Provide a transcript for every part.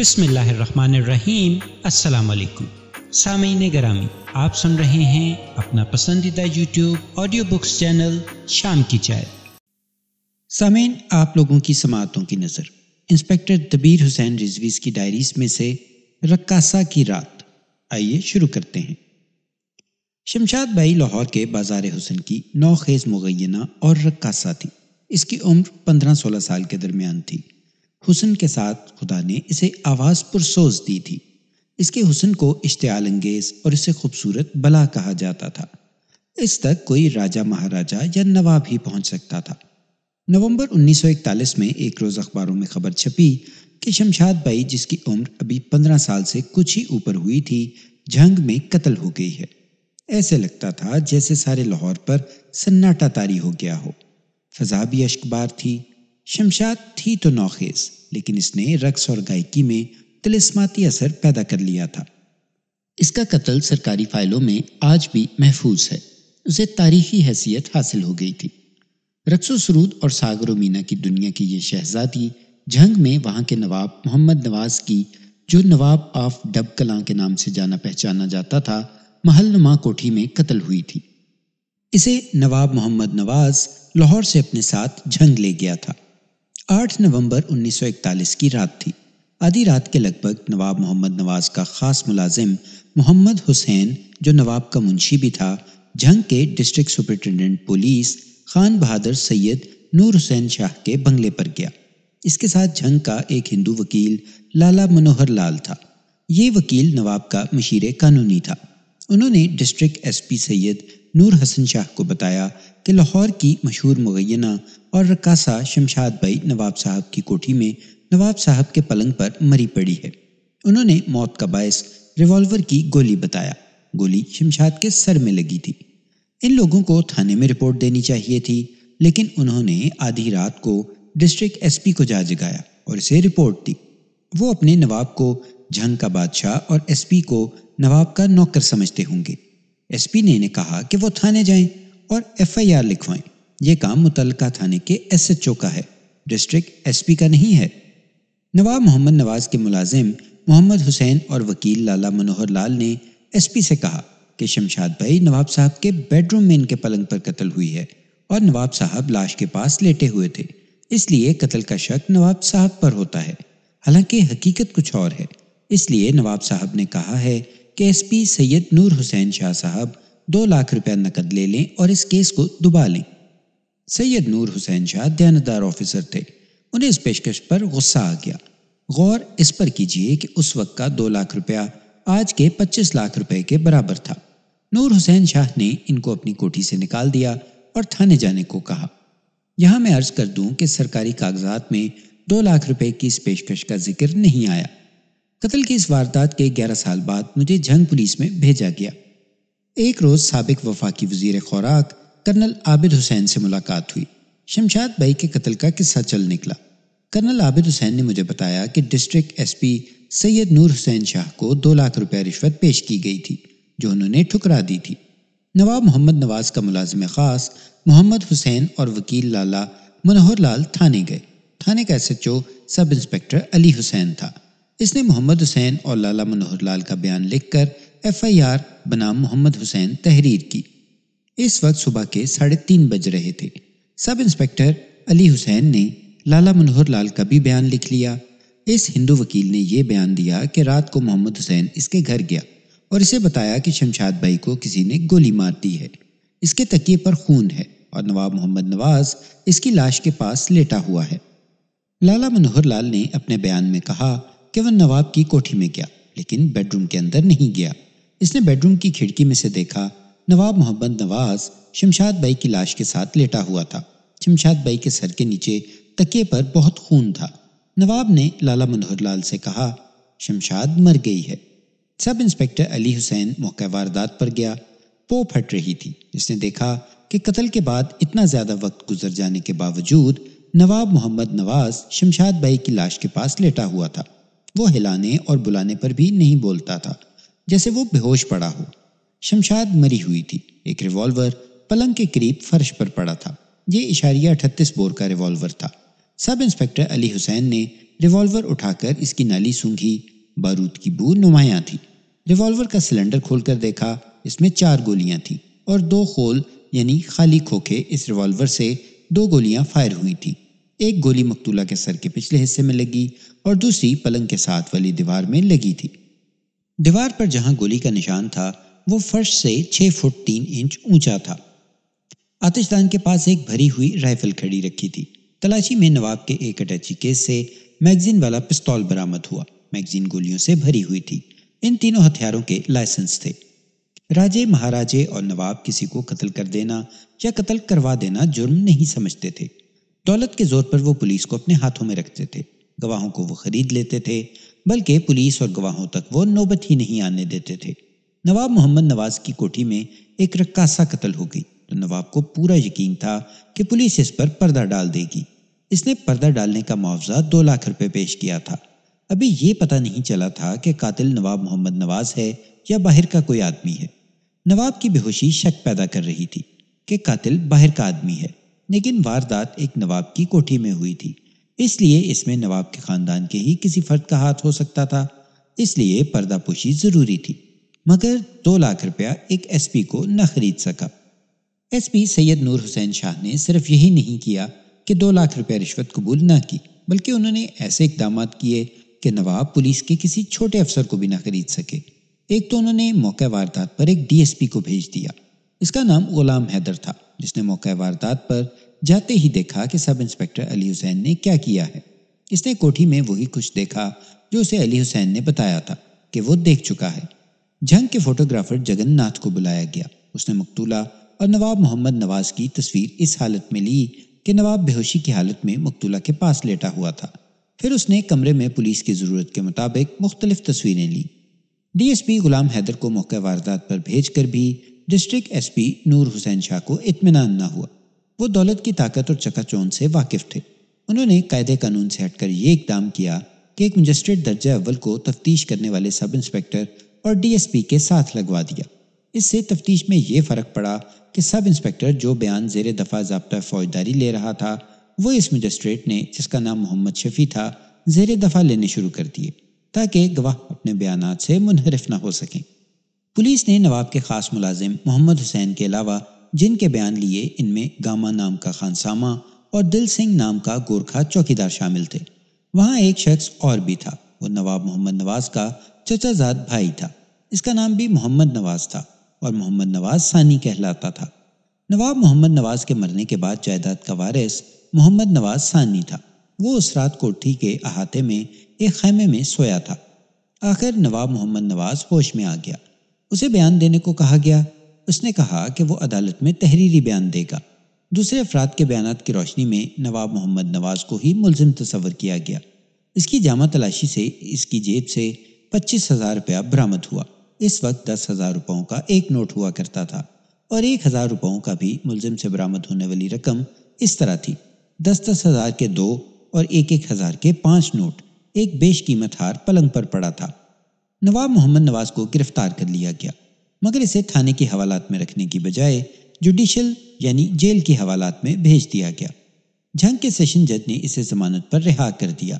अस्सलाम वालेकुम सामीन गरामी आप सुन रहे हैं अपना पसंदीदा यूट्यूब ऑडियो बुक्स चैनल शाम की चाय सामीन आप लोगों की समातों की नज़र इंस्पेक्टर तबीर हुसैन रिजवीज की डायरीज में से रक्कासा की रात आइए शुरू करते हैं शमशाद भाई लाहौर के बाजार हुसैन की नौखेज मुगैना और रक्कासा थी इसकी उम्र पंद्रह सोलह साल के दरमियान थी हुसन के साथ खुदा ने इसे आवाज़ पुरसोज दी थी इसके हुसन को अंगेज और इसे खूबसूरत बला कहा जाता था इस तक कोई राजा महाराजा या नवाब ही पहुंच सकता था नवंबर 1941 में एक रोज़ अखबारों में खबर छपी कि शमशाद बाई जिसकी उम्र अभी 15 साल से कुछ ही ऊपर हुई थी जंग में कत्ल हो गई है ऐसे लगता था जैसे सारे लाहौर पर सन्नाटा तारी हो गया हो फजा भी अशकबार थी शमशाद थी तो नौखेज लेकिन इसने रक्स और गायकी में तिलस्माती असर पैदा कर लिया था इसका कत्ल सरकारी फाइलों में आज भी महफूज है उसे तारीखी हैसियत हासिल हो गई थी रक्सो सरूद और सागर मीना की दुनिया की ये शहजादी जंग में वहाँ के नवाब मोहम्मद नवाज की जो नवाब ऑफ डब कलां के नाम से जाना पहचाना जाता था महल नुमा कोठी में कत्ल हुई थी इसे नवाब मोहम्मद नवाज लाहौर से अपने साथ जंग ले गया था 8 नवंबर 1941 की रात थी आधी रात के लगभग नवाब मोहम्मद नवाज का खास मुलाजिम मोहम्मद हुसैन जो नवाब का मुंशी भी था जंग के district superintendent police Khan Bahadur Syed Noor Hussain Shah के बंगले पर गया इसके साथ जंग का एक हिंदू वकील लाला मनोहर लाल था ये वकील नवाब का मशीर कानूनी था उन्होंने डिस्ट्रिक्ट एसपी सैयद नूर हसन शाह को बताया कि लाहौर की मशहूर मुगैना और रकासा शमशाद भाई नवाब साहब की कोठी में नवाब साहब के पलंग पर मरी पड़ी है उन्होंने मौत का बायस रिवॉल्वर की गोली बताया गोली शमशाद के सर में लगी थी इन लोगों को थाने में रिपोर्ट देनी चाहिए थी लेकिन उन्होंने आधी रात को डिस्ट्रिक्ट एसपी को जा जगाया और इसे रिपोर्ट दी वो अपने नवाब को जंग का बादशाह और एसपी को नवाब का नौकर समझते होंगे एसपी ने इन्हें कहा कि वो थाने जाएं और एफआईआर लिखवाएं ये काम मुतल थाने के एसएचओ का है डिस्ट्रिक्ट एसपी का नहीं है नवाब मोहम्मद नवाज के मुलाजिम मोहम्मद हुसैन और वकील लाला मनोहर लाल ने एसपी से कहा कि शमशाद भाई नवाब साहब के बेडरूम में इनके पलंग पर कत्ल हुई है और नवाब साहब लाश के पास लेटे हुए थे इसलिए कत्ल का शक नवाब साहब पर होता है हालांकि हकीकत कुछ और है इसलिए नवाब साहब ने कहा है कि एसपी सैयद नूर हुसैन शाह साहब दो लाख रुपया नकद ले लें और इस केस को दुबा लें सैयद नूर हुसैन शाह दयानदार ऑफिसर थे उन्हें इस पेशकश पर गुस्सा आ गया गौर इस पर कीजिए कि उस वक्त का दो लाख रुपया आज के पच्चीस लाख रुपए के बराबर था नूर हुसैन शाह ने इनको अपनी कोठी से निकाल दिया और थाने जाने को कहा यहां मैं अर्ज कर दूं कि सरकारी कागजात में दो लाख रुपए की इस पेशकश का जिक्र नहीं आया कत्ल की इस वारदात के 11 साल बाद मुझे जंग पुलिस में भेजा गया एक रोज़ सबक वफाकी वजीर खुराक कर्नल आबिद हुसैन से मुलाकात हुई शमशाद भाई के कत्ल का किस्सा चल निकला कर्नल आबिद हुसैन ने मुझे बताया कि डिस्ट्रिक्ट एसपी सैयद नूर हुसैन शाह को दो लाख रुपए रिश्वत पेश की गई थी जो उन्होंने ठुकरा दी थी नवाब मोहम्मद नवाज का मुलाजिम खास मोहम्मद हुसैन और वकील लाला मनोहर लाल थाने गए थाने का S H O sub inspector Ali Hussain था इसने मोहम्मद हुसैन और लाला मनोहर लाल का बयान लिखकर एफआईआर बनाम मोहम्मद हुसैन तहरीर की इस वक्त सुबह के साढ़े तीन बज रहे थे सब इंस्पेक्टर अली हुसैन ने लाला मनोहर लाल का भी बयान लिख लिया इस हिंदू वकील ने यह बयान दिया कि रात को मोहम्मद हुसैन इसके घर गया और इसे बताया कि शमशाद भाई को किसी ने गोली मार दी है इसके तकिए पर खून है और नवाब मोहम्मद नवाज इसकी लाश के पास लेटा हुआ है लाला मनोहर लाल ने अपने बयान में कहा कि वह नवाब की कोठी में गया लेकिन बेडरूम के अंदर नहीं गया इसने बेडरूम की खिड़की में से देखा नवाब मोहम्मद नवाज शमशाद बाई की लाश के साथ लेटा हुआ था शमशाद बाई के सर के नीचे तकिए पर बहुत खून था नवाब ने लाला मनोहर लाल से कहा शमशाद मर गई है सब इंस्पेक्टर अली हुसैन मौके वारदात पर गया पो फट रही थी इसने देखा कि कत्ल के बाद इतना ज्यादा वक्त गुजर जाने के बावजूद नवाब मोहम्मद नवाज शमशाद बाई की लाश के पास लेटा हुआ था वो हिलाने और बुलाने पर भी नहीं बोलता था जैसे वो बेहोश पड़ा हो शमशाद मरी हुई थी एक रिवॉल्वर पलंग के करीब फर्श पर पड़ा था ये इशारिया अठतीस बोर का रिवॉल्वर था सब इंस्पेक्टर अली हुसैन ने रिवॉल्वर उठाकर इसकी नाली सूंघी बारूद की बू नुमाया थी रिवॉल्वर का सिलेंडर खोलकर देखा इसमें चार गोलियां थी और दो खोल यानी खाली खोखे इस रिवॉल्वर से दो गोलियां फायर हुई थी एक गोली मकतूला के सर के पिछले हिस्से में लगी और दूसरी पलंग के साथ वाली दीवार में लगी थी दीवार पर जहां गोली का निशान था वो फर्श से छह फुट तीन इंच ऊंचा था आतिशदान के पास एक भरी हुई राइफल खड़ी रखी थी तलाशी में नवाब के एक अटैची केस से मैगजीन वाला पिस्तौल बरामद हुआ मैगजीन गोलियों से भरी हुई थी इन तीनों हथियारों के लाइसेंस थे राजे महाराजे और नवाब किसी को कत्ल कर देना या कत्ल करवा देना जुर्म नहीं समझते थे दौलत के जोर पर वो पुलिस को अपने हाथों में रखते थे गवाहों को वो खरीद लेते थे बल्कि पुलिस और गवाहों तक वो नौबत ही नहीं आने देते थे नवाब मोहम्मद नवाज की कोठी में एक रक्कासा कत्ल हो गई तो नवाब को पूरा यकीन था कि पुलिस इस पर पर्दा डाल देगी इसने पर्दा डालने का मुआवजा दो लाख रुपए पेश किया था अभी ये पता नहीं चला था कि कातिल नवाब मोहम्मद नवाज है या बाहर का कोई आदमी है नवाब की बेहोशी शक पैदा कर रही थी कि कातिल बाहर का आदमी है लेकिन वारदात एक नवाब की कोठी में हुई थी इसलिए इसमें नवाब के खानदान के ही किसी फर्द का हाथ हो सकता था इसलिए पर्दापोशी जरूरी थी मगर दो लाख रुपया एक एसपी को न खरीद सका एसपी सैयद नूर हुसैन शाह ने सिर्फ यही नहीं किया कि दो लाख रुपया रिश्वत कबूल न की बल्कि उन्होंने ऐसे इकदाम किए कि नवाब पुलिस के किसी छोटे अफसर को भी ना खरीद सके एक तो उन्होंने मौके वारदात पर एक डीएसपी को भेज दिया इसका नाम गुलाम हैदर था जिसने मौके वारदात पर जाते ही देखा कि सब इंस्पेक्टर अली हुसैन ने क्या किया है इसने कोठी में वही कुछ देखा जो उसे अली हुसैन ने बताया था कि वो देख चुका है जंग के फोटोग्राफर जगन्नाथ को बुलाया गया उसने मकतूला और नवाब मोहम्मद नवाज की तस्वीर इस हालत में ली कि नवाब बेहोशी की हालत में मकतूला के पास लेटा हुआ था फिर उसने कमरे में पुलिस की ज़रूरत के मुताबिक मुख्तलिफ तस्वीरें ली डीएसपी गुलाम हैदर को मौके वारदात पर भेज कर भी डिस्ट्रिक्ट एसपी नूर हुसैन शाह को इतमान ना हुआ वो दौलत की ताकत और चकाचौंध से वाकिफ थे उन्होंने कायदे कानून से हटकर ये इकदाम किया कि एक मजिस्ट्रेट दर्जा अव्वल को तफ्तीश करने वाले सब इंस्पेक्टर और डीएसपी के साथ लगवा दिया इससे तफ्तीश में ये फ़र्क पड़ा कि सब इंस्पेक्टर जो बयान जेर दफ़ा जबता फौजदारी ले रहा था वो इस मजिस्ट्रेट ने जिसका नाम मोहम्मद शफी था जेर दफ़ा लेने शुरू कर दिए ताकि गवाह अपने बयान से मुनहरफ ना हो सकें पुलिस ने नवाब के खास मुलाजिम मोहम्मद हुसैन के अलावा जिनके बयान लिए इनमें गामा नाम का खानसामा और दिल सिंह नाम का गोरखा चौकीदार शामिल थे वहाँ एक शख्स और भी था वो नवाब मोहम्मद नवाज का चचाजाद भाई था इसका नाम भी मोहम्मद नवाज था और मोहम्मद नवाज सानी कहलाता था नवाब मोहम्मद नवाज के मरने के बाद जायदाद का वारिस मोहम्मद नवाज सानी था वो उस रात कोठी के अहाते में एक खैमे में सोया था आखिर नवाब मोहम्मद नवाज होश में आ गया उसे बयान देने को कहा गया उसने कहा कि वो अदालत में तहरीरी बयान देगा दूसरे अफराद के बयान की रोशनी में नवाब मोहम्मद नवाज को ही मुलजिम तस्वर किया गया इसकी जामा तलाशी से इसकी जेब से पच्चीस हजार रुपया बरामद हुआ इस वक्त दस हजार रुपयों का एक नोट हुआ करता था और एक हजार रुपयों का भी मुलजिम से बरामद होने वाली रकम इस तरह थी दस दस हजार के दो और एक एक हजार के पांच नोट एक बेश कीमत हार पलंग पर पड़ा था नवाब मोहम्मद नवाज को गिरफ्तार कर लिया गया मगर इसे थाने के हवालात में रखने की बजाय जुडिशल यानी जेल के हवालात में भेज दिया गया झंग के सेशन जज ने इसे जमानत पर रिहा कर दिया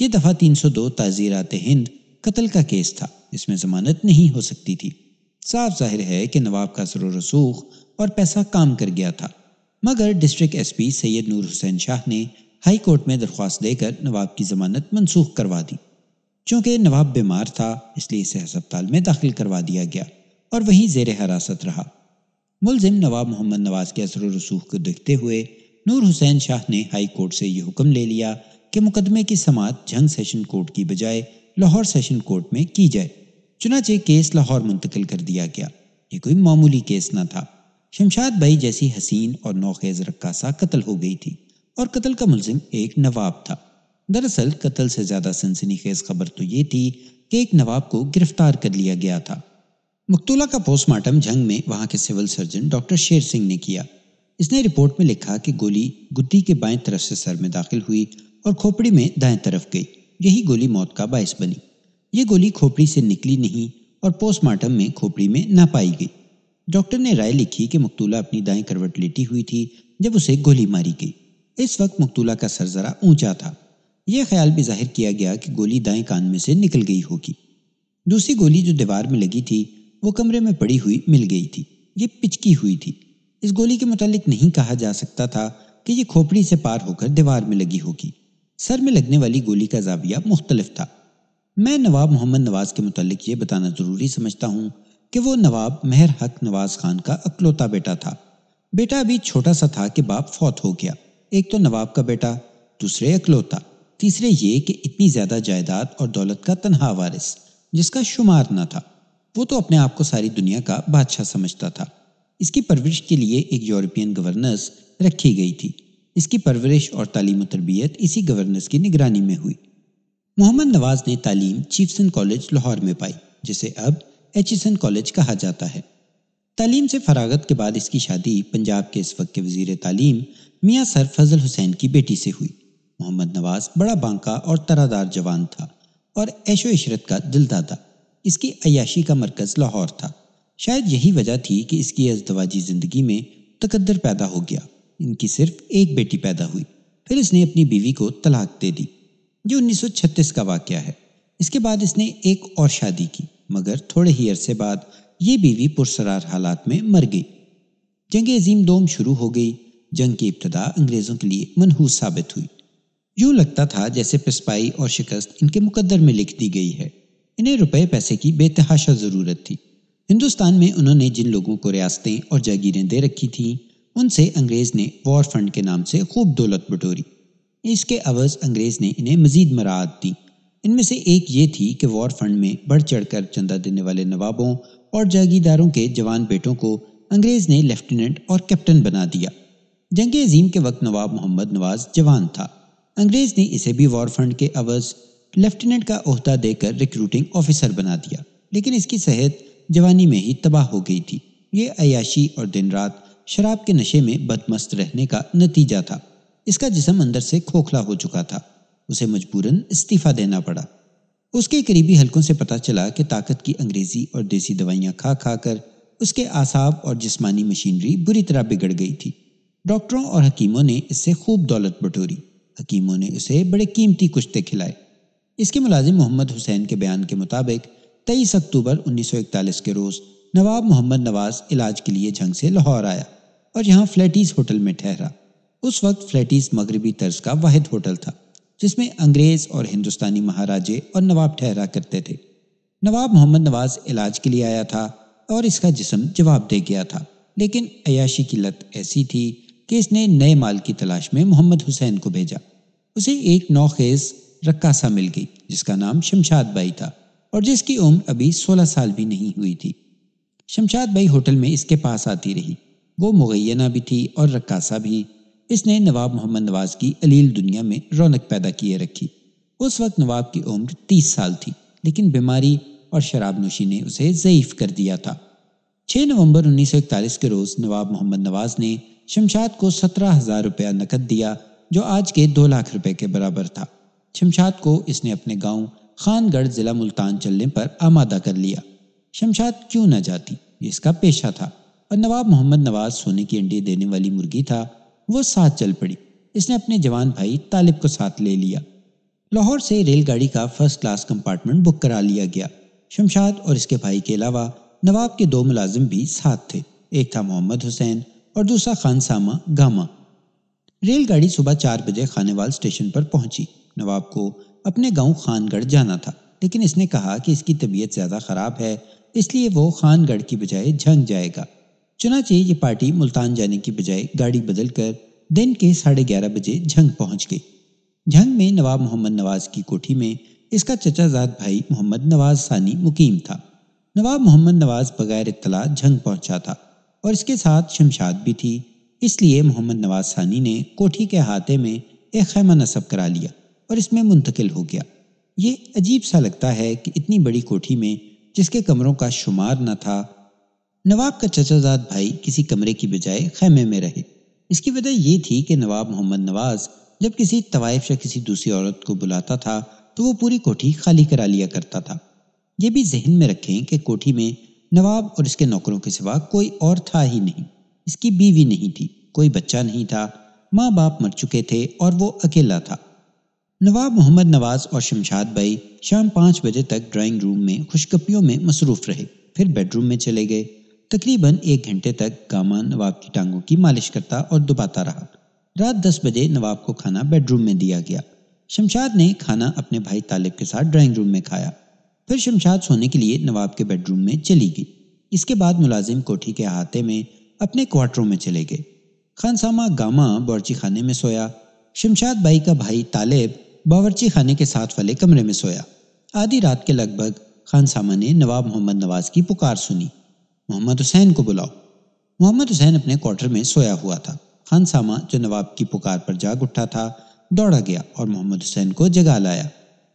ये दफा 302 ताजीरात हिंद कत्ल का केस था इसमें जमानत नहीं हो सकती थी साफ जाहिर है कि नवाब का सरो रसूख और पैसा काम कर गया था मगर डिस्ट्रिक्ट एसपी सैयद नूर हुसैन शाह ने हाई कोर्ट में दरख्वास्त देकर नवाब की जमानत मनसूख करवा दी चूंकि नवाब बीमार था इसलिए इसे हस्पताल में दाखिल करवा दिया गया और वहीं जेर हरासत रहा मुलजिम नवाब मोहम्मद नवाज के असर रसूख को देखते हुए नूर हुसैन शाह ने हाई कोर्ट से यह हुक्म ले लिया कि मुकदमे की समात जंग सेशन कोर्ट की बजाय लाहौर सेशन कोर्ट में की जाए चुनाचे केस लाहौर मुंतकिल कर दिया गया ये कोई मामूली केस न था शमशाद भाई जैसी हसीन और नौखेज रक्का कत्ल हो गई थी और कत्ल का मुलजिम एक नवाब था दरअसल कत्ल से ज्यादा सनसनीखेज खबर तो ये थी कि एक नवाब को गिरफ्तार कर लिया गया था मकतूला का पोस्टमार्टम जंग में वहां के सिविल सर्जन डॉक्टर शेर सिंह ने किया इसने रिपोर्ट में लिखा कि गोली गुद्दी के बाएं तरफ से सर में दाखिल हुई और खोपड़ी में दाएं तरफ गई यही गोली मौत का बायस बनी ये गोली खोपड़ी से निकली नहीं और पोस्टमार्टम में खोपड़ी में ना पाई गई डॉक्टर ने राय लिखी कि मकतूला अपनी दाएं करवट लेटी हुई थी जब उसे गोली मारी गई इस वक्त मकतूला का सर जरा ऊंचा था यह ख्याल भी जाहिर किया गया कि गोली दाएं कान में से निकल गई होगी दूसरी गोली जो दीवार में लगी थी वो कमरे में पड़ी हुई मिल गई थी ये पिचकी हुई थी इस गोली के मुतालिक नहीं कहा जा सकता था कि ये खोपड़ी से पार होकर दीवार में लगी होगी सर में लगने वाली गोली का जाविया मुख्तलिफ था मैं नवाब मोहम्मद नवाज के मुतालिक ये बताना ज़रूरी समझता हूँ कि वो नवाब मेहर हक नवाज खान का अकलौता बेटा था बेटा अभी छोटा सा था कि बाप फौत हो गया एक तो नवाब का बेटा दूसरे अकलौता तीसरे ये कि इतनी ज़्यादा जायदाद और दौलत का तनहा वारिस जिसका शुमार न था वो तो अपने आप को सारी दुनिया का बादशाह समझता था इसकी परवरिश के लिए एक यूरोपियन गवर्नर्स रखी गई थी इसकी परवरिश और तालीम तरबियत इसी गवर्नर्स की निगरानी में हुई मोहम्मद नवाज ने तालीम चीफसन कॉलेज लाहौर में पाई जिसे अब एचिसन कॉलेज कहा जाता है तालीम से फरागत के बाद इसकी शादी पंजाब के इस वक्त के वजीर तालीम मियाँ सर फजल हुसैन की बेटी से हुई मोहम्मद नवाज बड़ा बांका और तरादार जवान था और ऐशो इशरत का दिलदा था इसकी अयाशी का मरकज़ लाहौर था शायद यही वजह थी कि इसकी अजदवाजी ज़िंदगी में तकदर पैदा हो गया इनकी सिर्फ एक बेटी पैदा हुई फिर इसने अपनी बीवी को तलाक दे दी जो 1936 का वाक्य है इसके बाद इसने एक और शादी की मगर थोड़े ही अरसे बाद ये बीवी पुरसरार हालात में मर गई जंग अजीम दोम शुरू हो गई जंग की इब्तदा अंग्रेज़ों के लिए मनहूस साबित हुई यूं लगता था जैसे पिस्पाई और शिकस्त इनके मुकद्दर में लिख दी गई है इन्हें रुपए पैसे की बेतहाशा ज़रूरत थी हिंदुस्तान में उन्होंने जिन लोगों को रियासतें और जागीरें दे रखी थीं उनसे अंग्रेज़ ने वॉर फंड के नाम से खूब दौलत बटोरी इसके अवज़ अंग्रेज़ ने इन्हें मजीद मराहत दी इनमें से एक ये थी कि वॉर फंड में बढ़ चढ़ कर चंदा देने वाले नवाबों और जागीरदारों के जवान बेटों को अंग्रेज़ ने लेफ्टिनेंट और कैप्टन बना दिया जंग अजीम के वक्त नवाब मोहम्मद नवाज जवान था अंग्रेज ने इसे भी वॉर फंड के अवज लेफ्टिनेंट का अहदा देकर रिक्रूटिंग ऑफिसर बना दिया लेकिन इसकी सेहत जवानी में ही तबाह हो गई थी ये अयाशी और दिन रात शराब के नशे में बदमस्त रहने का नतीजा था इसका जिसम अंदर से खोखला हो चुका था उसे मजबूरन इस्तीफा देना पड़ा उसके करीबी हलकों से पता चला कि ताकत की अंग्रेजी और देसी दवाइयाँ खा खा कर उसके आसाब और जिस्मानी मशीनरी बुरी तरह बिगड़ गई थी डॉक्टरों और हकीमों ने इससे खूब दौलत बटोरी हकीमों ने उसे बड़े कीमती कुश्ते खिलाए इसके मुलाजिम मोहम्मद हुसैन के बयान के मुताबिक तेईस अक्टूबर 1941 के रोज़ नवाब मोहम्मद नवाज इलाज के लिए जंग से लाहौर आया और यहाँ फ्लैटीज होटल में ठहरा उस वक्त फ्लैटीज मगरबी तर्ज का वाहिद होटल था जिसमें अंग्रेज़ और हिंदुस्तानी महाराजे और नवाब ठहरा करते थे नवाब मोहम्मद नवाज इलाज के लिए आया था और इसका जिसम जवाब दे गया था लेकिन अयाशी की लत ऐसी थी कि इसने नए माल की तलाश में मोहम्मद हुसैन को भेजा उसे एक नौखेज रक्कासा मिल गई जिसका नाम शमशाद बाई था और जिसकी उम्र अभी सोलह साल भी नहीं हुई थी शमशाद बाई होटल में इसके पास आती रही वो मुगैना भी थी और रक्कासा भी इसने नवाब मोहम्मद नवाज की अलील दुनिया में रौनक पैदा किए रखी उस वक्त नवाब की उम्र तीस साल थी लेकिन बीमारी और शराब नोशी ने उसे ज़यीफ कर दिया था छः नवंबर 1941 के रोज़ नवाब मोहम्मद नवाज ने शमशाद को सत्रह हजार रुपया नकद दिया जो आज के दो लाख रुपए के बराबर था शमशाद को इसने अपने गांव खानगढ़ जिला मुल्तान चलने पर आमादा कर लिया शमशाद क्यों न जाती इसका पेशा था और नवाब मोहम्मद नवाज सोने की अंडी देने वाली मुर्गी था वो साथ चल पड़ी इसने अपने जवान भाई तालिब को साथ ले लिया लाहौर से रेलगाड़ी का फर्स्ट क्लास कंपार्टमेंट बुक करा लिया गया शमशाद और इसके भाई के अलावा नवाब के दो मुलाजिम भी साथ थे एक था मोहम्मद हुसैन और दूसरा खानसामा गामा रेलगाड़ी सुबह चार बजे खानेवाल स्टेशन पर पहुंची नवाब को अपने गांव खानगढ़ जाना था लेकिन इसने कहा कि इसकी तबीयत ज़्यादा ख़राब है इसलिए वो खानगढ़ की बजाय झंग जाएगा चुनाचे ये पार्टी मुल्तान जाने की बजाय गाड़ी बदल कर दिन के साढ़े ग्यारह बजे झंग पहुंच गई झंग में नवाब मोहम्मद नवाज की कोठी में इसका चचाजाद भाई मोहम्मद नवाज सानी मुकीम था नवाब मोहम्मद नवाज बगैर इतला झंग पहुंचा था और इसके साथ शमशाद भी थी इसलिए मोहम्मद नवाज सानी ने कोठी के अहाते में एक खैमा नस्ब करा लिया और इसमें मुंतकिल हो गया ये अजीब सा लगता है कि इतनी बड़ी कोठी में जिसके कमरों का शुमार न था नवाब का चचाजाद भाई किसी कमरे की बजाय खैमे में रहे इसकी वजह यह थी कि नवाब मोहम्मद नवाज जब किसी तवाइफ या किसी दूसरी औरत को बुलाता था तो वो पूरी कोठी खाली करा लिया करता था ये भी जहन में रखें कि कोठी में नवाब और इसके नौकरों के सिवा कोई और था ही नहीं इसकी बीवी नहीं थी कोई बच्चा नहीं था माँ बाप मर चुके थे और वो अकेला था नवाब मोहम्मद नवाज और शमशाद भाई शाम पाँच बजे तक ड्राइंग रूम में खुशकपियों में मसरूफ रहे फिर बेडरूम में चले गए तकरीबन एक घंटे तक गामा नवाब की टांगों की मालिश करता और दुबाता रहा रात दस बजे नवाब को खाना बेडरूम में दिया गया शमशाद ने खाना अपने भाई तालिब के साथ ड्राइंग रूम में खाया फिर शमशाद सोने के लिए नवाब के बेडरूम में चली गई इसके बाद मुलाजिम कोठी के अहाते में अपने क्वार्टरों में चले गए खानसामा गामा बावरची खाने में सोया शमशाद बाई का भाई तालेब बावरची खाने के साथ वाले कमरे में सोया आधी रात के लगभग खानसामा ने नवाब मोहम्मद नवाज की पुकार सुनी मोहम्मद हुसैन को बुलाओ मोहम्मद हुसैन अपने क्वार्टर में सोया हुआ था खान सामा जो नवाब की पुकार पर जाग उठा था दौड़ा गया और मोहम्मद हुसैन को जगा लाया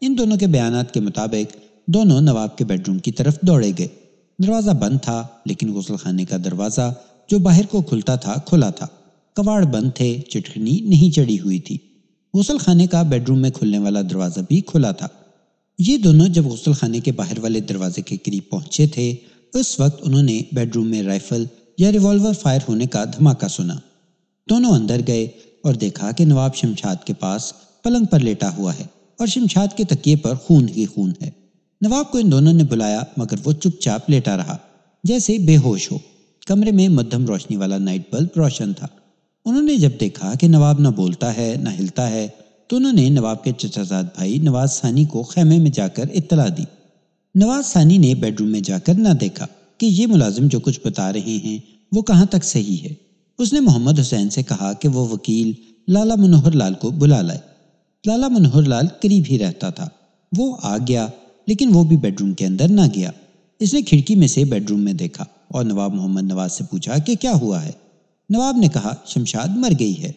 इन दोनों के बयान के मुताबिक दोनों नवाब के बेडरूम की तरफ दौड़े गए दरवाज़ा बंद था लेकिन गसलखाने का दरवाज़ा जो बाहर को खुलता था खुला था कवाड़ बंद थे चिटकनी नहीं चढ़ी हुई थी गुसलखाने खाने का बेडरूम में खुलने वाला दरवाज़ा भी खुला था ये दोनों जब गसल खाने के बाहर वाले दरवाजे के करीब पहुंचे थे उस वक्त उन्होंने बेडरूम में राइफल या रिवॉल्वर फायर होने का धमाका सुना दोनों अंदर गए और देखा कि नवाब शमशाद के पास पलंग पर लेटा हुआ है और शमशाद के तकिए पर खून ही खून है नवाब को इन दोनों ने बुलाया मगर वो चुपचाप लेटा रहा जैसे बेहोश हो कमरे में मध्यम रोशनी वाला नाइट बल्ब रोशन था उन्होंने जब देखा कि नवाब ना बोलता है ना हिलता है तो उन्होंने नवाब के चचाजाद भाई नवाज सानी को खेमे में जाकर इतला दी नवाज सानी ने बेडरूम में जाकर ना देखा कि ये मुलाजिम जो कुछ बता रहे हैं वो कहाँ तक सही है उसने मोहम्मद हुसैन से कहा कि वो वकील लाला मनोहर लाल को बुला लाए लाला मनोहर लाल करीब ही रहता था वो आ गया लेकिन वो भी बेडरूम के अंदर ना गया इसने खिड़की में से बेडरूम में देखा और नवाब मोहम्मद नवाज से पूछा कि क्या हुआ है नवाब ने कहा शमशाद मर गई है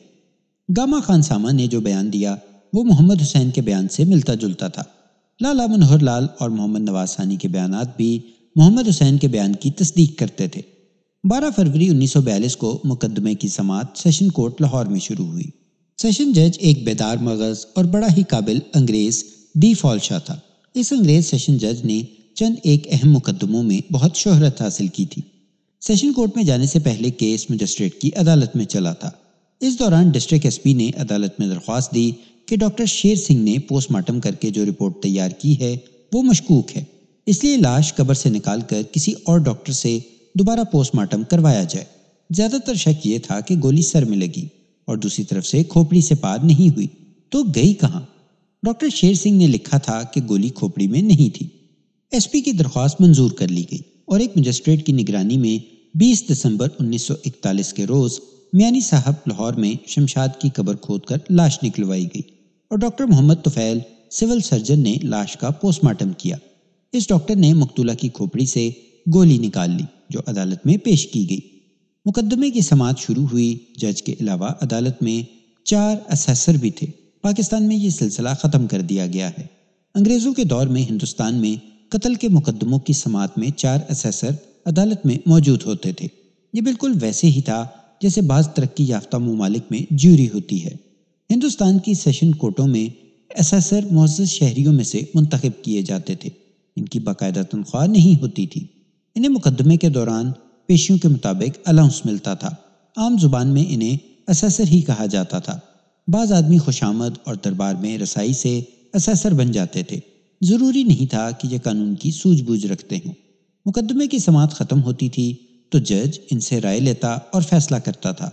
गामा खान सामा ने जो बयान दिया वो मोहम्मद हुसैन के बयान से मिलता जुलता था लाला मनोहर लाल और मोहम्मद नवाज सानी के बयान भी मोहम्मद हुसैन के बयान की तस्दीक करते थे 12 फरवरी 1942 को मुकदमे की समात सेशन कोर्ट लाहौर में शुरू हुई सेशन जज एक बेदार मगज और बड़ा ही काबिल अंग्रेज डी फॉलशा था इस अंग्रेज सेशन जज ने चंद एक अहम मुकदमों में बहुत शोहरत हासिल की थी सेशन कोर्ट में जाने से पहले केस मजिस्ट्रेट की अदालत में चला था इस दौरान डिस्ट्रिक्ट एसपी ने अदालत में दरख्वास्त दी कि डॉक्टर शेर सिंह ने पोस्टमार्टम करके जो रिपोर्ट तैयार की है वो मशकूक है इसलिए लाश कब्र से निकाल कर किसी और डॉक्टर से दोबारा पोस्टमार्टम करवाया जाए ज्यादातर शक ये था कि गोली सर में लगी और दूसरी तरफ से खोपड़ी से पार नहीं हुई तो गई कहाँ डॉक्टर शेर सिंह ने लिखा था कि गोली खोपड़ी में नहीं थी एसपी की दरख्वास्त मंजूर कर ली गई और एक मजिस्ट्रेट की निगरानी में 20 दिसंबर 1941 के रोज़ मियानी साहब लाहौर में शमशाद की कब्र खोदकर लाश निकलवाई गई और doctor Mohammad Tufail civil surgeon ने लाश का पोस्टमार्टम किया इस डॉक्टर ने मकतूला की खोपड़ी से गोली निकाल ली जो अदालत में पेश की गई मुकदमे की समाज शुरू हुई जज के अलावा अदालत में चार असेसर भी थे पाकिस्तान में ये सिलसिला ख़त्म कर दिया गया है अंग्रेज़ों के दौर में हिंदुस्तान में कत्ल के मुकदमों की समात में चार असेसर अदालत में मौजूद होते थे ये बिल्कुल वैसे ही था जैसे बाज़ तरक्की याफ्ता ममालिक में ज्यूरी होती है हिंदुस्तान की सेशन कोर्टों में असेसर मुआज़ शहरीों में से मुंतखब किए जाते थे इनकी बाकायदा तनख्वाह नहीं होती थी इन्हें मुकदमे के दौरान पेशियों के मुताबिक अलाउंस मिलता था आम जुबान में इन्हें असेसर ही कहा जाता था बाज आदमी खुशामद और दरबार में रसाई से असैसर बन जाते थे ज़रूरी नहीं था कि ये कानून की सूझबूझ रखते हों मुकदमे की समात ख़त्म होती थी तो जज इनसे राय लेता और फैसला करता था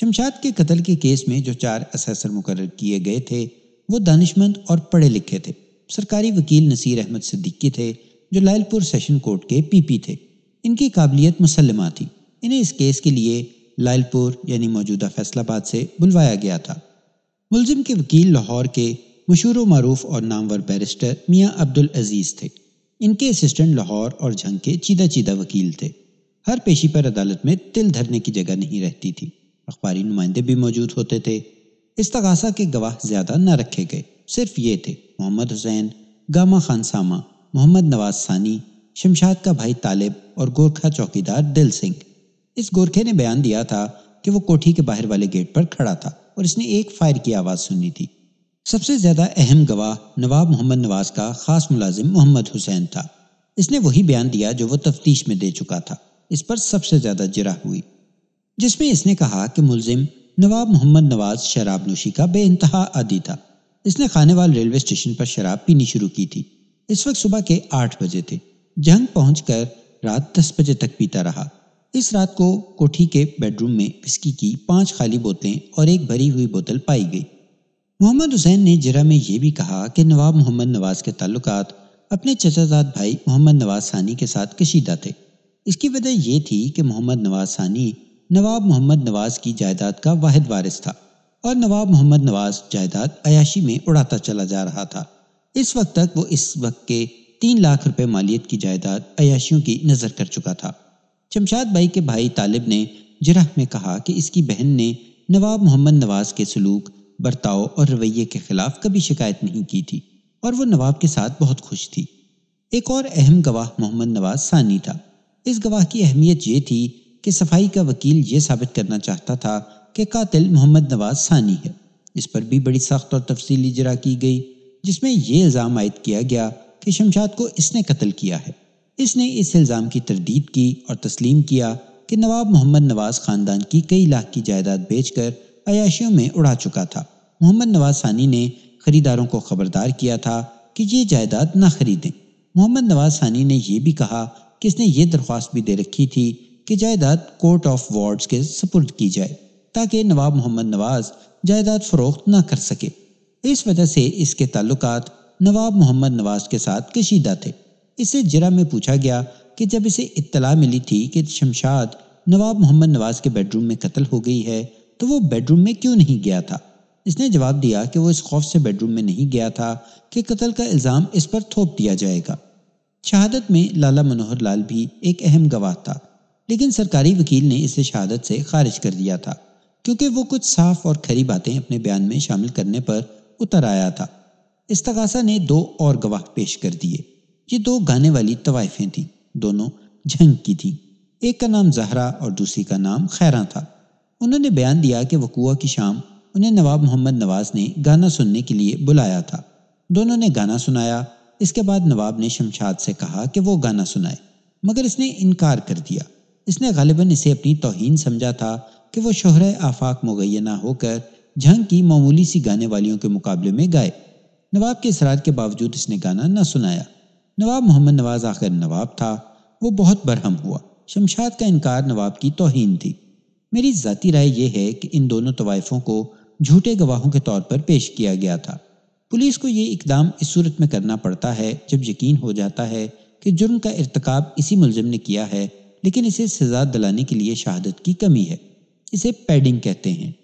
शमशाद के कत्ल के केस में जो चार असैसर मुकर किए गए थे वो दानिशमंद और पढ़े लिखे थे सरकारी वकील नसीर अहमद सिद्दीकी थे जो लालपुर सेशन कोर्ट के पीपी थे इनकी काबिलियत मुसलमा थी इन्हें इस केस के लिए लाइलपुर यानी मौजूदा फैसलाबाद से बुलवाया गया था मुलजिम के वकील लाहौर के मशहूर मरूफ और नामवर बैरिस्टर मियाँ अब्दुल अजीज़ थे इनके असिस्टेंट लाहौर और झंग के चीदा चीदा वकील थे हर पेशी पर अदालत में तिल धरने की जगह नहीं रहती थी अखबारी नुमाइंदे भी मौजूद होते थे इस तगासा के गवाह ज़्यादा न रखे गए सिर्फ ये थे मोहम्मद हुसैन गामा खान सामा मोहम्मद नवाज सानी शमशाद का भाई तालिब और गोरखा चौकीदार दिल सिंह इस गोरखे ने बयान दिया था कि वो कोठी के बाहर वाले गेट पर खड़ा था और इसने एक फायर की आवाज़ सुनी थी सबसे ज़्यादा अहम गवाह नवाब मोहम्मद नवाज का खास मुलाजिम मोहम्मद हुसैन था इसने वही बयान दिया जो वो तफ्तीश में दे चुका था इस पर सबसे ज़्यादा जिरा हुई जिसमें इसने कहा कि मुलजिम नवाब मोहम्मद नवाज शराब नोशी का बेानतहा आदि था इसने खानेवाल रेलवे स्टेशन पर शराब पीनी शुरू की थी इस वक्त सुबह के आठ बजे थे जंग पहुंचकर रात दस बजे तक पीता रहा इस रात को कोठी के बेडरूम में विस्की की पांच खाली बोतलें और एक भरी हुई बोतल पाई गई मोहम्मद हुसैन ने जरा में यह भी कहा कि नवाब मोहम्मद नवाज के ताल्लुक अपने चचाजाद भाई मोहम्मद नवाज सानी के साथ कशीदा थे इसकी वजह यह थी कि मोहम्मद नवाज सानी नवाब मोहम्मद नवाज की जायदाद का वाहिद वारिस था और नवाब मोहम्मद नवाज जायदाद अयाशी में उड़ाता चला जा रहा था इस वक्त तक वो इस वक्त के तीन लाख रुपए मालियत की जायदाद अयाशियों की नजर कर चुका था शमशाद भाई के भाई तालिब ने जरह में कहा कि इसकी बहन ने नवाब मोहम्मद नवाज के सलूक बर्ताव और रवैये के खिलाफ कभी शिकायत नहीं की थी और वो नवाब के साथ बहुत खुश थी एक और अहम गवाह मोहम्मद नवाज सानी था इस गवाह की अहमियत ये थी कि सफाई का वकील ये साबित करना चाहता था कि कातिल मोहम्मद नवाज सानी है इस पर भी बड़ी सख्त और तफसीली जरा की गई जिसमें यह इल्ज़ाम आयद किया गया कि शमशाद को इसने कत्ल किया है इसने इस इल्ज़ाम की तरदीद की और तस्लीम किया कि नवाब मोहम्मद नवाज ख़ानदान की कई लाख की जायदाद बेचकर अयाशियों में उड़ा चुका था मोहम्मद नवाज सानी ने खरीदारों को खबरदार किया था कि ये जायदाद ना खरीदें मोहम्मद नवाज सानी ने यह भी कहा कि इसने ये दरख्वास्त भी दे रखी थी कि जायदाद कोर्ट ऑफ वार्ड्स के सपुर्द की जाए ताकि नवाब मोहम्मद नवाज जायदाद फरोख्त न कर सके इस वजह से इसके ताल्लुक नवाब मोहम्मद नवाज के साथ कशीदा थे इसे जरा में पूछा गया कि जब इसे इत्तला मिली थी कि शमशाद नवाब मोहम्मद नवाज के बेडरूम में कत्ल हो गई है तो वो बेडरूम में क्यों नहीं गया था इसने जवाब दिया कि वो इस खौफ से बेडरूम में नहीं गया था कि कत्ल का इल्ज़ाम इस पर थोप दिया जाएगा शहादत में लाला मनोहर लाल भी एक अहम गवाह था लेकिन सरकारी वकील ने इसे शहादत से खारिज कर दिया था क्योंकि वो कुछ साफ और खरी बातें अपने बयान में शामिल करने पर उतर आया था तकासा ने दो और गवाह पेश कर दिए ये दो गाने वाली तवाइफें थीं दोनों झंग की थीं एक का नाम जहरा और दूसरी का नाम खैरा था उन्होंने बयान दिया कि वकुआ की शाम उन्हें नवाब मोहम्मद नवाज ने गाना सुनने के लिए बुलाया था दोनों ने गाना सुनाया इसके बाद नवाब ने शमशाद से कहा कि वो गाना सुनाए मगर इसने इनकार कर दिया इसने गालिबा इसे अपनी तोहन समझा था कि वो शोहर आफाक मुगैना होकर झंग की मामूली सी गाने वालियों के मुकाबले में गाए नवाब के इसरार के बावजूद इसने गाना न सुनाया नवाब मोहम्मद नवाज आखिर नवाब था वो बहुत बरहम हुआ शमशाद का इनकार नवाब की तोहन थी मेरी ज़ाती राय यह है कि इन दोनों तवाइफों को झूठे गवाहों के तौर पर पेश किया गया था पुलिस को ये इकदाम इस सूरत में करना पड़ता है जब यकीन हो जाता है कि जुर्म का इरतकब इसी मुलजम ने किया है लेकिन इसे सजा दिलाने के लिए शहादत की कमी है इसे पैडिंग कहते हैं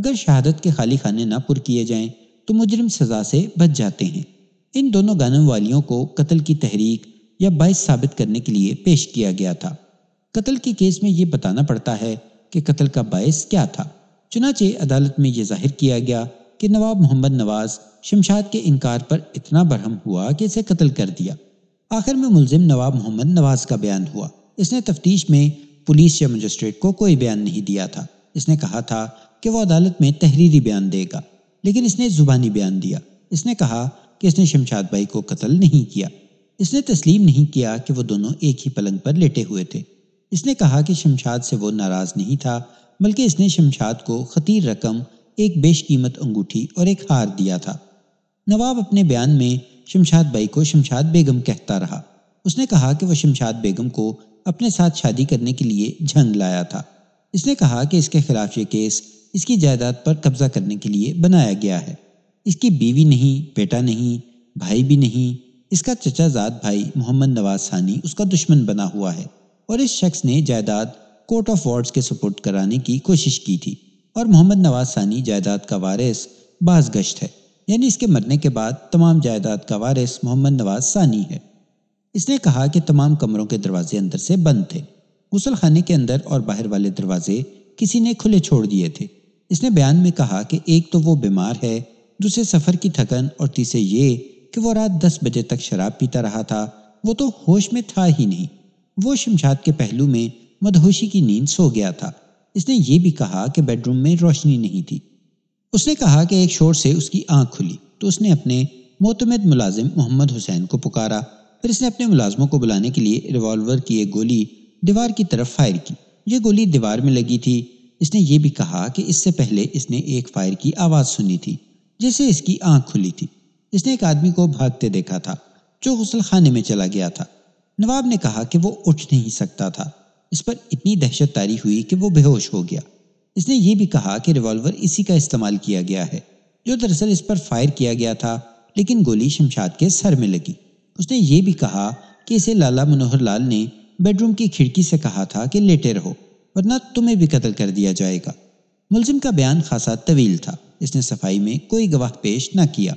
अगर शहादत के खाली खाने ना पुर किए जाएं तो मुजरिम सजा से बच जाते हैं इन दोनों गानों वालियों को कत्ल की तहरीक या बाइस साबित करने के लिए पेश किया गया था कत्ल के केस में ये बताना पड़ता है कि कत्ल का बायस क्या था चुनाचे अदालत में यह जाहिर किया गया कि नवाब मोहम्मद नवाज शमशाद के इनकार पर इतना बरहम हुआ कि इसे कत्ल कर दिया आखिर में मुलजिम नवाब मोहम्मद नवाज का बयान हुआ इसने तफ्तीश में पुलिस या मजिस्ट्रेट को कोई बयान नहीं दिया था इसने कहा था कि वह अदालत में तहरीरी बयान देगा लेकिन इसने ज़ुबानी बयान दिया इसने कहा कि इसने शमशाद भाई को कत्ल नहीं किया इसने तस्लीम नहीं किया कि वो दोनों एक ही पलंग पर लेटे हुए थे इसने कहा कि शमशाद से वो नाराज़ नहीं था बल्कि इसने शमशाद को खतीर रकम एक बेशकीमत अंगूठी और एक हार दिया था नवाब अपने बयान में शमशाद भाई को शमशाद बेगम कहता रहा उसने कहा कि वह शमशाद बेगम को अपने साथ शादी करने के लिए झंग लाया था इसने कहा कि इसके खिलाफ ये केस इसकी जायदाद पर कब्जा करने के लिए बनाया गया है इसकी बीवी नहीं बेटा नहीं भाई भी नहीं इसका चचाजाद भाई मोहम्मद नवाज सानी उसका दुश्मन बना हुआ है और इस शख्स ने जायदाद कोर्ट ऑफ वार्ड्स के सपोर्ट कराने की कोशिश की थी और मोहम्मद नवाज सानी जायदाद का वारिस बाज गश्त है यानी इसके मरने के बाद तमाम जायदाद का वारिस मोहम्मद नवाज सानी है इसने कहा कि तमाम कमरों के दरवाजे अंदर से बंद थे गुसल खाने के अंदर और बाहर वाले दरवाजे किसी ने खुले छोड़ दिए थे इसने बयान में कहा कि एक तो वो बीमार है दूसरे सफर की थकन और तीसरे ये कि वो रात दस बजे तक शराब पीता रहा था वो तो होश में था ही नहीं वो शमशाद के पहलू में मदहोशी की नींद सो गया था इसने ये भी कहा कि बेडरूम में रोशनी नहीं थी उसने कहा कि एक शोर से उसकी आंख खुली तो उसने अपने मोतमद मुलाजिम मोहम्मद हुसैन को पुकारा फिर इसने अपने मुलाजमों को बुलाने के लिए रिवॉल्वर की एक गोली दीवार की तरफ फायर की यह गोली दीवार में लगी थी इसने ये भी कहा कि इससे पहले इसने एक फायर की आवाज़ सुनी थी जिसे इसकी आंख खुली थी इसने एक आदमी को भागते देखा था जो गसल खाने में चला गया था नवाब ने कहा कि वो उठ नहीं सकता था इस पर इतनी दहशत तारी हुई कि वो बेहोश हो गया इसने ये भी कहा कि रिवॉल्वर इसी का इस्तेमाल किया गया है जो दरअसल इस पर फायर किया गया था लेकिन गोली शमशाद के सर में लगी उसने ये भी कहा कि इसे लाला मनोहर लाल ने बेडरूम की खिड़की से कहा था कि लेटे रहो वरना तुम्हें भी कत्ल कर दिया जाएगा मुलजिम का बयान खासा तवील था इसने सफाई में कोई गवाह पेश न किया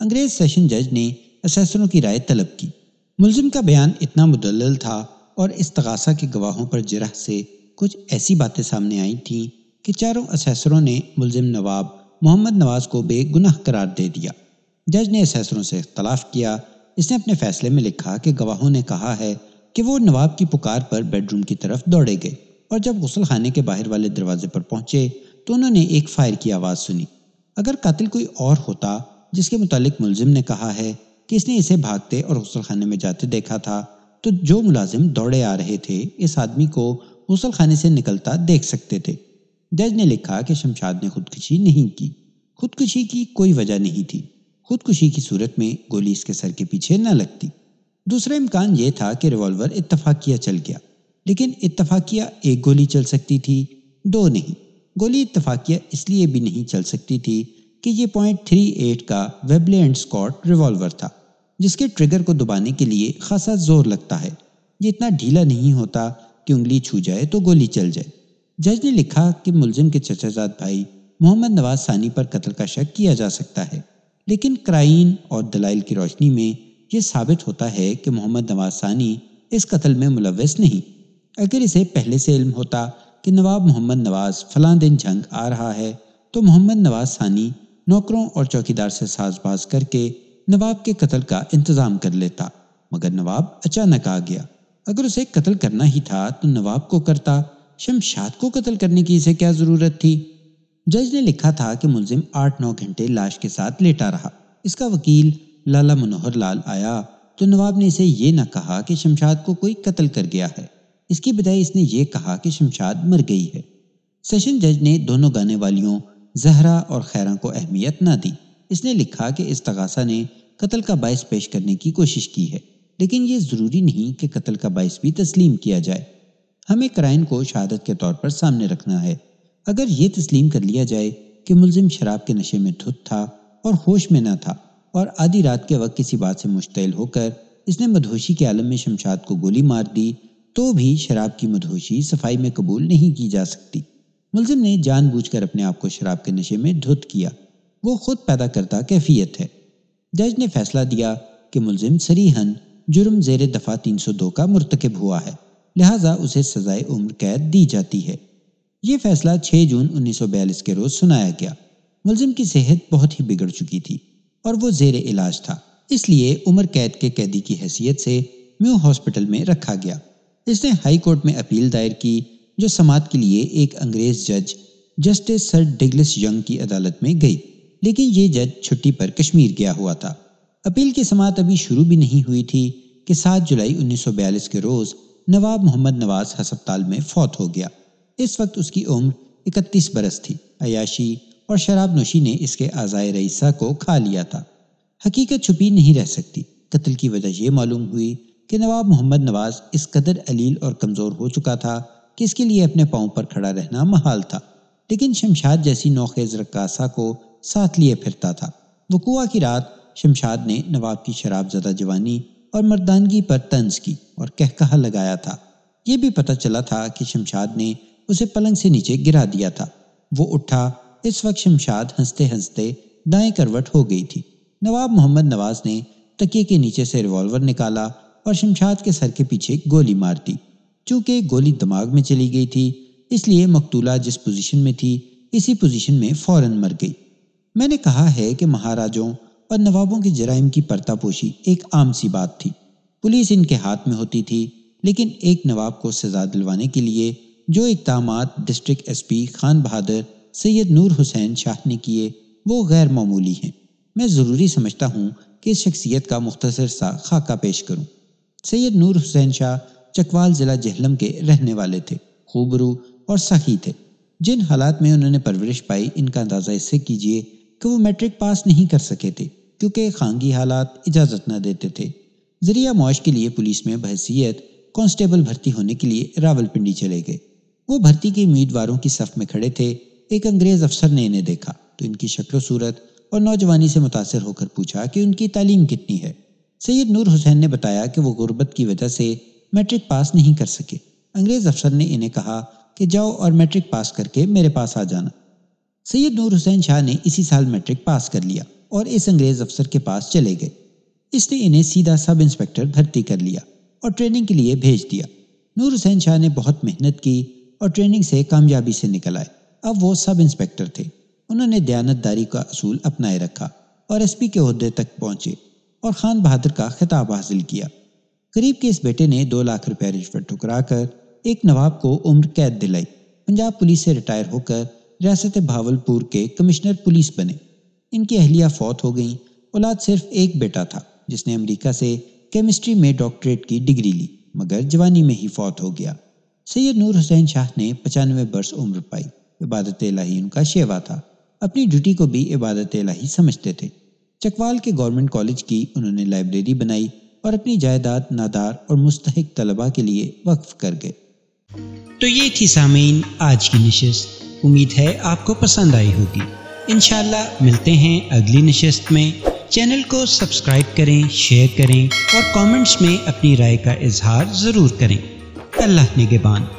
अंग्रेज सेशन जज ने असेसरों की राय तलब की मुलजिम का बयान इतना मुदल था और इस तगासा के गवाहों पर जरह से कुछ ऐसी बातें सामने आई थी कि चारों असेसरों ने मुलजिम नवाब मोहम्मद नवाज को बेगुनाह करार दे दिया जज ने असेसरों से इख्तलाफ किया इसने अपने फैसले में लिखा कि गवाहों ने कहा है कि वो नवाब की पुकार पर बेडरूम की तरफ दौड़े गए और जब गुसल के बाहर वाले दरवाजे पर पहुंचे तो उन्होंने एक फायर की आवाज़ सुनी अगर कातिल कोई और होता जिसके मुतालिक मुलजिम ने कहा है कि इसने इसे भागते और गुसलखाने में जाते देखा था तो जो मुलाजिम दौड़े आ रहे थे इस आदमी को हौसल से निकलता देख सकते थे जज ने लिखा कि शमशाद ने खुदकुशी नहीं की खुदकुशी की कोई वजह नहीं थी खुदकुशी की सूरत में गोली इसके सर के पीछे न लगती दूसरा इम्कान ये था कि रिवॉल्वर इतफाकिया चल गया लेकिन इतफाकिया एक गोली चल सकती थी दो नहीं गोली इतफाकिया इसलिए भी नहीं चल सकती थी कि ये पॉइंट थ्री एट का वेबले एंड स्कॉट रिवॉल्वर था जिसके ट्रिगर को दबाने के लिए खासा जोर लगता है ये इतना ढीला नहीं होता कि उंगली छू जाए तो गोली चल जाए जज ने लिखा कि मुलजिम के चचाजाद भाई मोहम्मद नवाज सानी पर कत्ल का शक किया जा सकता है लेकिन क्राइन और दलाइल की रोशनी में यह साबित होता है कि मोहम्मद नवाज सानी इस कत्ल में मुलवस नहीं अगर इसे पहले से इल्म होता कि नवाब मोहम्मद नवाज फला दिन जंग आ रहा है तो मोहम्मद नवाज सानी नौकरों और चौकीदार से साजबाज करके नवाब के कत्ल का इंतजाम कर लेता मगर नवाब अचानक आ गया अगर उसे कत्ल करना ही था तो नवाब को करता शमशाद को कत्ल करने की इसे क्या ज़रूरत थी जज ने लिखा था कि मुलजिम आठ नौ घंटे लाश के साथ लेटा रहा इसका वकील लाला मनोहर लाल आया तो नवाब ने इसे ये न कहा कि शमशाद को कोई कत्ल कर गया है इसकी बजाय इसने ये कहा कि शमशाद मर गई है सेशन जज ने दोनों गाने वालियों जहरा और खैरा को अहमियत ना दी इसने लिखा कि तगासा ने कत्ल का बायस पेश करने की कोशिश की है लेकिन ये ज़रूरी नहीं कि कत्ल का बायस भी तस्लीम किया जाए हमें क्राइन को शहादत के तौर पर सामने रखना है अगर ये तस्लीम कर लिया जाए कि मुलजिम शराब के नशे में धुत था और होश में न था और आधी रात के वक्त किसी बात से मुश्तल होकर इसने मधोशी के आलम में शमशाद को गोली मार दी तो भी शराब की मधोशी सफाई में कबूल नहीं की जा सकती मुलजिम ने जानबूझकर अपने आप को शराब के नशे में धुत किया वो खुद पैदा करता कैफियत है जज ने फैसला दिया कि मुलजिम सरीहन जुर्म जेर दफ़ा 302 का मुरतकब हुआ है लिहाजा उसे सजाए उम्र कैद दी जाती है ये फैसला 6 जून 1942 के रोज़ सुनाया गया मुलजिम की सेहत बहुत ही बिगड़ चुकी थी और वो जेर इलाज था इसलिए उम्र कैद के कैदी की हैसियत से म्यू हॉस्पिटल में रखा गया इसने हाई कोर्ट में अपील दायर की जो समाज के लिए एक अंग्रेज जज जस्टिस सर डिगलिस यंग की अदालत में गई लेकिन ये जज छुट्टी पर कश्मीर गया हुआ था अपील की समात अभी शुरू भी नहीं हुई थी कि 7 जुलाई 1942 के रोज़ नवाब मोहम्मद नवाज हस्पताल में फौत हो गया इस वक्त उसकी उम्र 31 बरस थी अयाशी और शराब नोशी ने इसके आज़ाय रईसा को खा लिया था हकीकत छुपी नहीं रह सकती कत्ल की वजह यह मालूम हुई कि नवाब मोहम्मद नवाज इस कदर अलील और कमज़ोर हो चुका था कि इसके लिए अपने पाँव पर खड़ा रहना महाल था लेकिन शमशाद जैसी नौखेज रक्कासा को साथ लिए फिरता था वकुआ की रात शमशाद ने नवाब की शराब ज़दा जवानी और मर्दानगी पर तंज की और कहकहा लगाया था ये भी पता चला था कि शमशाद ने उसे पलंग से नीचे गिरा दिया था वो उठा इस वक्त शमशाद हंसते हंसते दाएं करवट हो गई थी नवाब मोहम्मद नवाज ने तकिए के नीचे से रिवॉल्वर निकाला और शमशाद के सर के पीछे गोली मार दी चूंकि गोली दिमाग में चली गई थी इसलिए मकतूला जिस पोजीशन में थी इसी पोजीशन में फौरन मर गई मैंने कहा है कि महाराजों और नवाबों के जराइम की परतापोशी एक आम सी बात थी पुलिस इनके हाथ में होती थी लेकिन एक नवाब को सजा दिलवाने के लिए जो इकदाम डिस्ट्रिक्ट एसपी खान बहादुर सैयद नूर हुसैन शाह ने किए वो गैर मामूली हैं मैं ज़रूरी समझता हूँ कि इस शख्सियत का मुख्तर सा खाका पेश करूँ सैयद नूर हुसैन शाह चकवाल जिला जहलम के रहने वाले थे खूबरू और सखी थे जिन हालात में उन्होंने परवरिश पाई इनका अंदाज़ा इससे कीजिए कि वो मैट्रिक पास नहीं कर सके थे क्योंकि खानगी हालात इजाज़त न देते थे जरिया मुआश के लिए पुलिस में बहसीत कांस्टेबल भर्ती होने के लिए रावलपिंडी चले गए वो भर्ती के उम्मीदवारों की सफ में खड़े थे एक अंग्रेज़ अफसर ने इन्हें देखा तो इनकी शक्ल सूरत और नौजवानी से मुतासर होकर पूछा कि उनकी तालीम कितनी है सैयद नूर हुसैन ने बताया कि वो गुर्बत की वजह से मैट्रिक पास नहीं कर सके अंग्रेज़ अफसर ने इन्हें कहा कि जाओ और मैट्रिक पास करके मेरे पास आ जाना सैयद नूर हुसैन शाह ने इसी साल मैट्रिक पास कर लिया और इस अंग्रेज़ अफसर के पास चले गए इसने इन्हें सीधा सब इंस्पेक्टर भर्ती कर लिया और ट्रेनिंग के लिए भेज दिया नूर हुसैन शाह ने बहुत मेहनत की और ट्रेनिंग से कामयाबी से निकल आए अब वो सब इंस्पेक्टर थे उन्होंने दयानतदारी का असूल अपनाए रखा और एसपी के अहदे तक पहुंचे और खान बहादुर का खिताब हासिल किया करीब के इस बेटे ने दो लाख रुपए रिश्वत ठुकरा कर एक नवाब को उम्र कैद दिलाई पंजाब पुलिस से रिटायर होकर रियासत भावलपुर के कमिश्नर पुलिस बने इनकी अहलिया फौत हो गई औलाद सिर्फ एक बेटा था जिसने अमेरिका से केमिस्ट्री में डॉक्टरेट की डिग्री ली मगर जवानी में ही फौत हो गया सैयद नूर हुसैन शाह ने पचानवे वर्ष उम्र पाई इबादत लाही उनका शेवा था अपनी ड्यूटी को भी इबादत लाही समझते थे चकवाल के गवर्नमेंट कॉलेज की उन्होंने लाइब्रेरी बनाई और अपनी जायदाद नादार और मुस्तक तलबा के लिए वक्फ कर गए तो ये थी सामीन आज की नशस्त उम्मीद है आपको पसंद आई होगी इन मिलते हैं अगली नशस्त में चैनल को सब्सक्राइब करें शेयर करें और कमेंट्स में अपनी राय का इजहार ज़रूर करें अल्लाह निगेबान